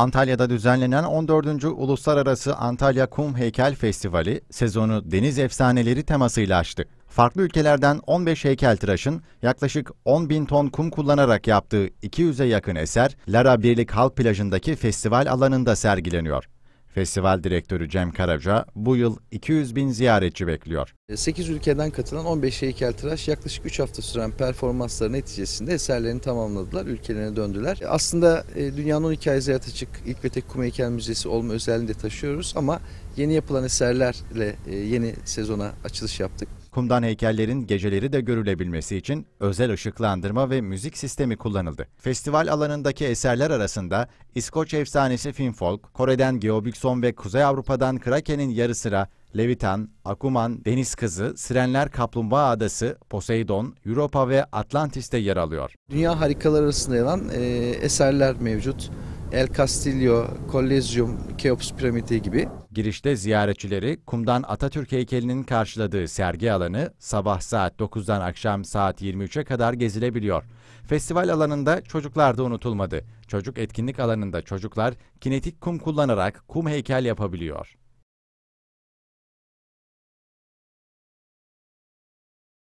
Antalya'da düzenlenen 14. Uluslararası Antalya Kum Heykel Festivali sezonu deniz efsaneleri temasıyla açtı. Farklı ülkelerden 15 heykeltıraşın yaklaşık 10 bin ton kum kullanarak yaptığı 200'e yakın eser Lara Birlik Halk Plajı'ndaki festival alanında sergileniyor. Festival direktörü Cem Karaca bu yıl 200 bin ziyaretçi bekliyor. 8 e, ülkeden katılan 15 heykeltıraş yaklaşık 3 hafta süren performansları neticesinde eserlerini tamamladılar, ülkelerine döndüler. E, aslında e, dünyanın 12 ay ziyaret açık ilk ve tek kum heykel müzesi olma özelliğini de taşıyoruz ama yeni yapılan eserlerle yeni sezona açılış yaptık. Kumdan heykellerin geceleri de görülebilmesi için özel ışıklandırma ve müzik sistemi kullanıldı. Festival alanındaki eserler arasında İskoç efsanesi Finfolk, Kore'den Geobükson ve Kuzey Avrupa'dan Kraken'in yarı sıra Levitan, Akuman, Deniz Kızı, Sirenler Kaplumbağa Adası, Poseidon, Europa ve Atlantis'te yer alıyor. Dünya harikalar arasında yer alan e, eserler mevcut. El Castillo, Kolezyum, Keops piramidi gibi. Girişte ziyaretçileri kumdan Atatürk heykelinin karşıladığı sergi alanı sabah saat 9'dan akşam saat 23'e kadar gezilebiliyor. Festival alanında çocuklar da unutulmadı. Çocuk etkinlik alanında çocuklar kinetik kum kullanarak kum heykel yapabiliyor.